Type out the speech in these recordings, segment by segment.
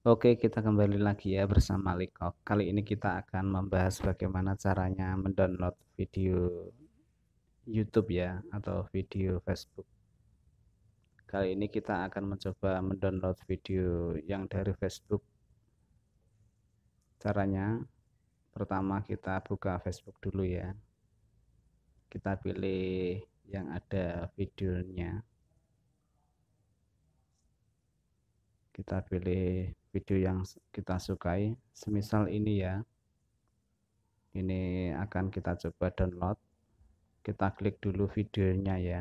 Oke, kita kembali lagi ya bersama Likok. Kali ini kita akan membahas bagaimana caranya mendownload video YouTube ya atau video Facebook. Kali ini kita akan mencoba mendownload video yang dari Facebook. Caranya pertama kita buka Facebook dulu ya. Kita pilih yang ada videonya. kita pilih video yang kita sukai semisal ini ya ini akan kita coba download kita klik dulu videonya ya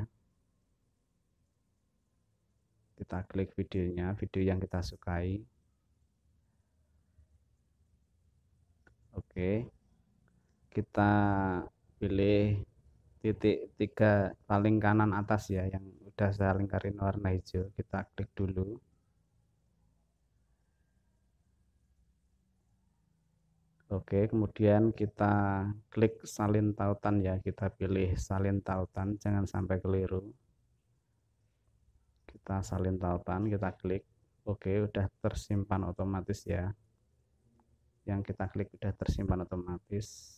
kita klik videonya video yang kita sukai oke kita pilih titik tiga paling kanan atas ya yang udah saya lingkarin warna hijau kita klik dulu Oke, kemudian kita klik salin tautan ya. Kita pilih salin tautan, jangan sampai keliru. Kita salin tautan, kita klik. Oke, udah tersimpan otomatis ya. Yang kita klik udah tersimpan otomatis.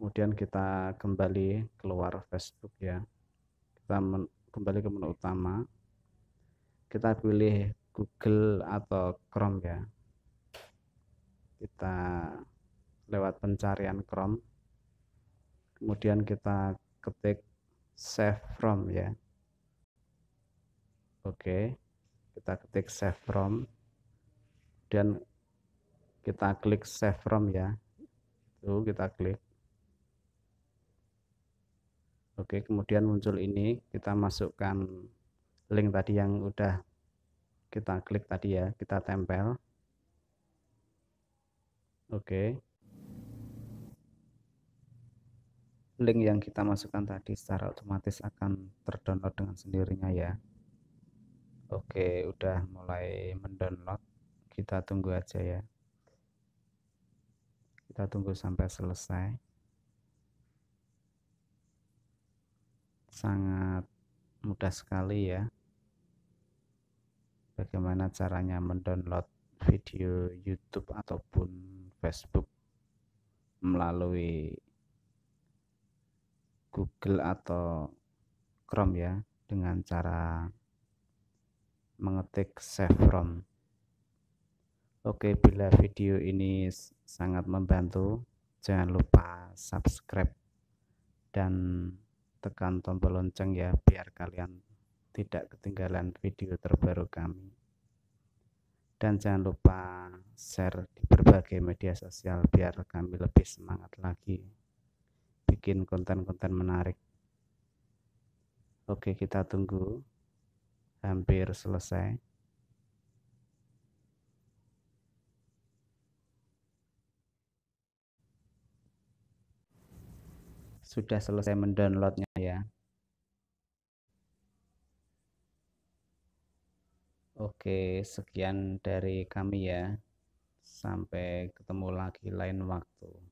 Kemudian kita kembali keluar Facebook ya. Kita kembali ke menu utama. Kita pilih Google atau Chrome ya kita lewat pencarian Chrome kemudian kita ketik save from ya oke kita ketik save from dan kita klik save from ya itu kita klik oke kemudian muncul ini kita masukkan link tadi yang udah kita klik tadi ya kita tempel Oke. Link yang kita masukkan tadi secara otomatis akan terdownload dengan sendirinya ya. Oke, udah mulai mendownload. Kita tunggu aja ya. Kita tunggu sampai selesai. Sangat mudah sekali ya. Bagaimana caranya mendownload video YouTube ataupun Facebook melalui Google atau Chrome ya dengan cara mengetik save from Oke bila video ini sangat membantu jangan lupa subscribe dan tekan tombol lonceng ya biar kalian tidak ketinggalan video terbaru kami dan jangan lupa share di berbagai media sosial biar kami lebih semangat lagi bikin konten-konten menarik oke kita tunggu hampir selesai sudah selesai mendownloadnya ya Oke, sekian dari kami ya. Sampai ketemu lagi lain waktu.